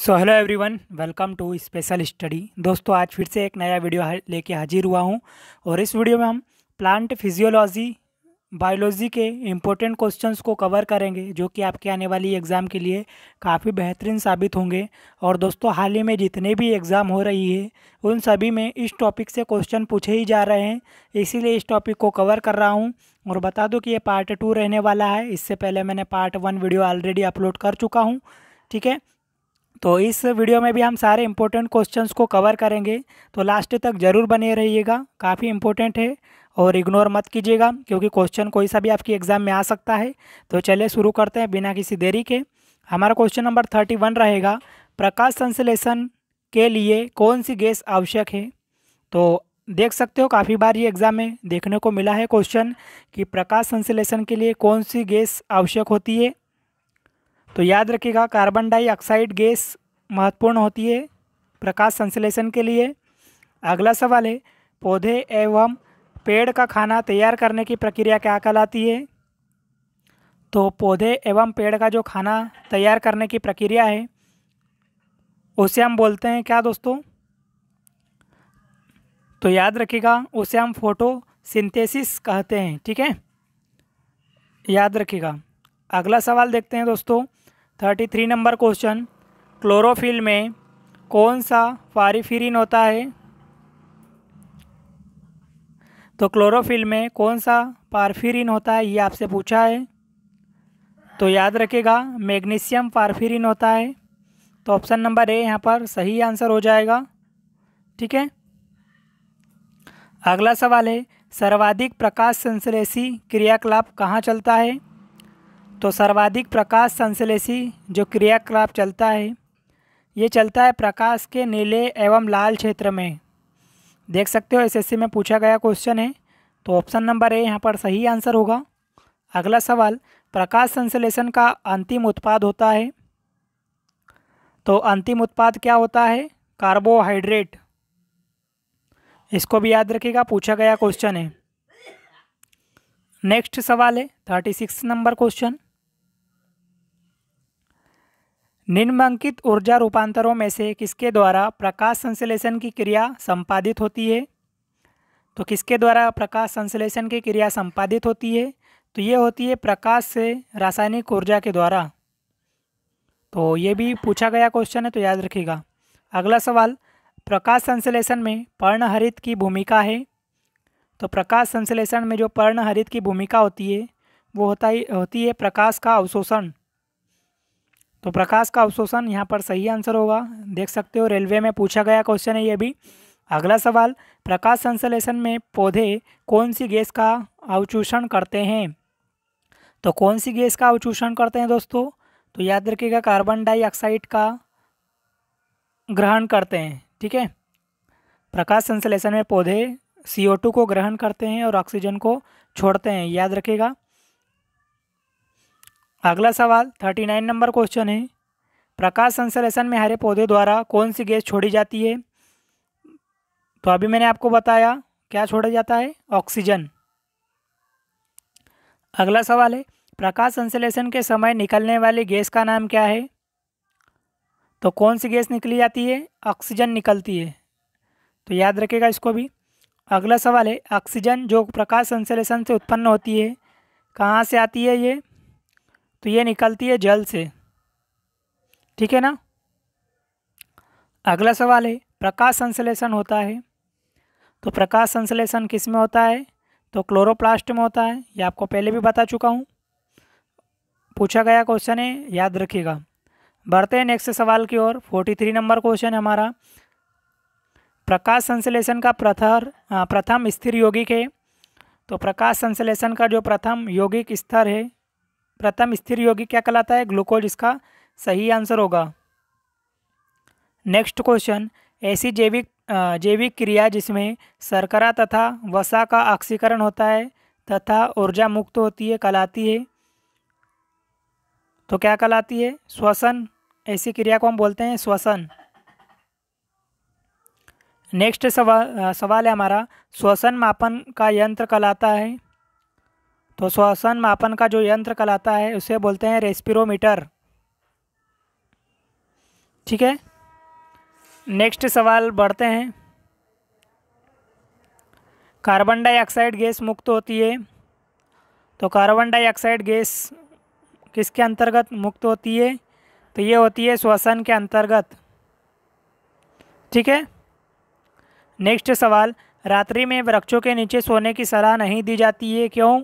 so hello everyone welcome to special study दोस्तों आज फिर से एक नया वीडियो लेके हाजिर हुआ हूँ और इस वीडियो में हम प्लांट फिजियोलॉजी बायोलॉजी के इम्पोर्टेंट क्वेश्चंस को कवर करेंगे जो कि आपके आने वाली एग्ज़ाम के लिए काफ़ी बेहतरीन साबित होंगे और दोस्तों हाल ही में जितने भी एग्ज़ाम हो रही है उन सभी में इस टॉपिक से क्वेश्चन पूछे ही जा रहे हैं इसीलिए इस टॉपिक को कवर कर रहा हूँ और बता दो कि ये पार्ट टू रहने वाला है इससे पहले मैंने part one video already upload कर चुका हूँ ठीक है तो इस वीडियो में भी हम सारे इम्पोर्टेंट क्वेश्चंस को कवर करेंगे तो लास्ट तक ज़रूर बने रहिएगा काफ़ी इम्पोर्टेंट है और इग्नोर मत कीजिएगा क्योंकि क्वेश्चन कोई सा भी आपकी एग्ज़ाम में आ सकता है तो चलिए शुरू करते हैं बिना किसी देरी के हमारा क्वेश्चन नंबर थर्टी वन रहेगा प्रकाश संश्लेषण के लिए कौन सी गैस आवश्यक है तो देख सकते हो काफ़ी बार ये एग्ज़ाम में देखने को मिला है क्वेश्चन कि प्रकाश संश्लेषण के लिए कौन सी गैस आवश्यक होती है तो याद रखिएगा कार्बन डाइऑक्साइड गैस महत्वपूर्ण होती है प्रकाश संश्लेषण के लिए अगला सवाल है पौधे एवं पेड़ का खाना तैयार करने की प्रक्रिया क्या कहलाती है तो पौधे एवं पेड़ का जो खाना तैयार करने की प्रक्रिया है उसे हम बोलते हैं क्या दोस्तों तो याद रखिएगा उसे हम फोटो सिंथेसिस कहते हैं ठीक है याद रखिएगा अगला सवाल देखते हैं दोस्तों thirty three number question chlorophyll में कौन सा फारीफिरिन होता है तो क्लोरोफिल में कौन सा पारफिरिन होता है ये आपसे पूछा है तो याद रखेगा मैग्नीशियम पारफिरिन होता है तो ऑप्शन नंबर ए यहाँ पर सही आंसर हो जाएगा ठीक है अगला सवाल है सर्वाधिक प्रकाश संश्लेषी क्रियाकलाप कहाँ चलता है तो सर्वाधिक प्रकाश संश्लेषी जो क्रियाकलाप चलता है ये चलता है प्रकाश के नीले एवं लाल क्षेत्र में देख सकते हो एसएससी में पूछा गया क्वेश्चन है तो ऑप्शन नंबर ए यहाँ पर सही आंसर होगा अगला सवाल प्रकाश संश्लेषण का अंतिम उत्पाद होता है तो अंतिम उत्पाद क्या होता है कार्बोहाइड्रेट इसको भी याद रखिएगा पूछा गया क्वेश्चन है नेक्स्ट सवाल है थर्टी सिक्स नंबर क्वेश्चन निम्नांकित ऊर्जा रूपांतरों में से किसके द्वारा प्रकाश संश्लेषण की क्रिया संपादित होती है तो किसके द्वारा प्रकाश संश्लेषण की क्रिया संपादित होती है तो ये होती है प्रकाश से रासायनिक ऊर्जा के द्वारा तो ये भी पूछा गया क्वेश्चन है तो याद रखिएगा अगला सवाल प्रकाश संश्लेषण में पर्णहरित की भूमिका है तो प्रकाश संश्लेषण में जो पर्णहरित की भूमिका होती है वो होता ही होती है प्रकाश का अवशोषण तो प्रकाश का अवशोषण यहाँ पर सही आंसर होगा देख सकते हो रेलवे में पूछा गया क्वेश्चन है ये भी अगला सवाल प्रकाश संश्लेषण में पौधे कौन सी गैस का अवचूषण करते हैं तो कौन सी गैस का अवचूषण करते हैं दोस्तों तो याद रखिएगा कार्बन डाइऑक्साइड का ग्रहण करते हैं ठीक है प्रकाश संश्लेषण में पौधे टू को ग्रहण करते हैं और ऑक्सीजन को छोड़ते हैं याद रखिएगा अगला सवाल थर्टी नाइन नंबर क्वेश्चन है प्रकाश संश्लेषण में हरे पौधे द्वारा कौन सी गैस छोड़ी जाती है तो अभी मैंने आपको बताया क्या छोड़ा जाता है ऑक्सीजन अगला सवाल है प्रकाश संश्लेषण के समय निकलने वाली गैस का नाम क्या है तो कौन सी गैस निकली जाती है ऑक्सीजन निकलती है तो याद रखेगा इसको भी अगला सवाल है ऑक्सीजन जो प्रकाश संश्लेषण से उत्पन्न होती है कहाँ से आती है ये तो ये निकलती है जल से ठीक है ना अगला सवाल है प्रकाश संश्लेषण होता है तो प्रकाश संश्लेषण किस में होता है तो क्लोरोप्लास्ट में होता है ये आपको पहले भी बता चुका हूँ पूछा गया क्वेश्चन है याद रखिएगा बढ़ते हैं नेक्स्ट सवाल की ओर फोर्टी थ्री नंबर क्वेश्चन है हमारा प्रकाश संश्लेषण का प्रथर प्रथम स्थिर यौगिक है तो प्रकाश संश्लेषण का जो प्रथम यौगिक स्तर है प्रथम स्थिर योगी क्या कहलाता है ग्लूकोज इसका सही आंसर होगा नेक्स्ट क्वेश्चन ऐसी जैविक जैविक क्रिया जिसमें शर्करा तथा वसा का ऑक्सीकरण होता है तथा ऊर्जा मुक्त होती है कहलाती है तो क्या कहलाती है श्वसन ऐसी क्रिया को हम बोलते हैं श्वसन नेक्स्ट सवाल सवाल है हमारा श्वसन मापन का यंत्र कहलाता है तो श्वसन मापन का जो यंत्र कहलाता है उसे बोलते हैं रेस्पिरोमीटर ठीक है नेक्स्ट सवाल बढ़ते हैं कार्बन डाइऑक्साइड गैस मुक्त होती है तो कार्बन डाइऑक्साइड गैस किसके अंतर्गत मुक्त होती है तो ये होती है श्वसन के अंतर्गत ठीक है नेक्स्ट सवाल रात्रि में वृक्षों के नीचे सोने की सलाह नहीं दी जाती है क्यों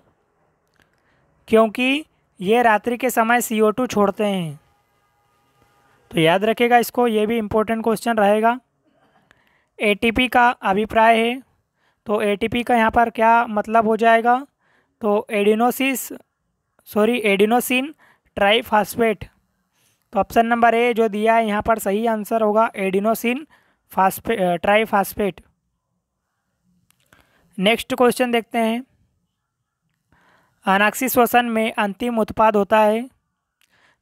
क्योंकि ये रात्रि के समय टू छोड़ते हैं तो याद रखेगा इसको ये भी इम्पोर्टेंट क्वेश्चन रहेगा एटीपी का अभिप्राय है तो एटीपी का यहाँ पर क्या मतलब हो जाएगा तो एडिनोसिस सॉरी एडिनोसिन फास्फेट तो ऑप्शन नंबर ए जो दिया है यहाँ पर सही आंसर होगा adenosine phosphate tri phosphate next question देखते हैं अनाक्षी श्वसन में अंतिम उत्पाद होता है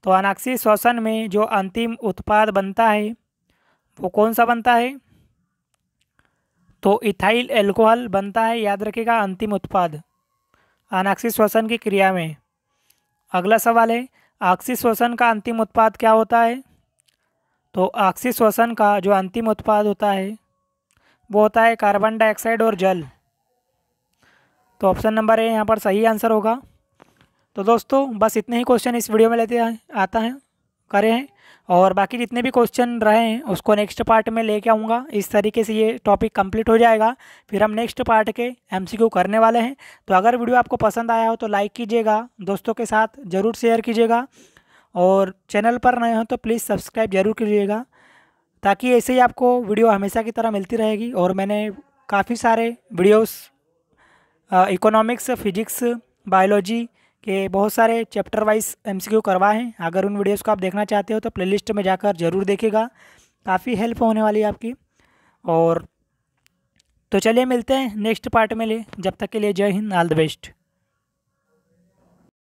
तो अनाक्षी श्वसन में जो अंतिम उत्पाद बनता है वो कौन सा बनता है तो इथाइल एल्कोहल बनता है याद रखेगा अंतिम उत्पाद अनाक्षी श्वसन की क्रिया में अगला सवाल है आक्सी श्वसन का अंतिम उत्पाद क्या होता है तो आक्षी श्वसन का जो अंतिम उत्पाद होता है वो होता है कार्बन डाइऑक्साइड और जल तो ऑप्शन नंबर ए यहाँ पर सही आंसर होगा तो दोस्तों बस इतने ही क्वेश्चन इस वीडियो में लेते आता है करे हैं और बाकी जितने भी क्वेश्चन रहे हैं उसको नेक्स्ट पार्ट में लेके आऊँगा इस तरीके से ये टॉपिक कंप्लीट हो जाएगा फिर हम नेक्स्ट पार्ट के एमसीक्यू करने वाले हैं तो अगर वीडियो आपको पसंद आया हो तो लाइक कीजिएगा दोस्तों के साथ ज़रूर शेयर कीजिएगा और चैनल पर नए हो तो प्लीज़ सब्सक्राइब जरूर कीजिएगा ताकि ऐसे ही आपको वीडियो हमेशा की तरह मिलती रहेगी और मैंने काफ़ी सारे वीडियोज़ इकोनॉमिक्स फिजिक्स बायोलॉजी के बहुत सारे चैप्टर वाइज एमसीक्यू करवाए हैं अगर उन वीडियोस को आप देखना चाहते हो तो प्लेलिस्ट में जाकर ज़रूर देखेगा काफ़ी हेल्प होने वाली है आपकी और तो चलिए मिलते हैं नेक्स्ट पार्ट में ले जब तक के लिए जय हिंद ऑल द बेस्ट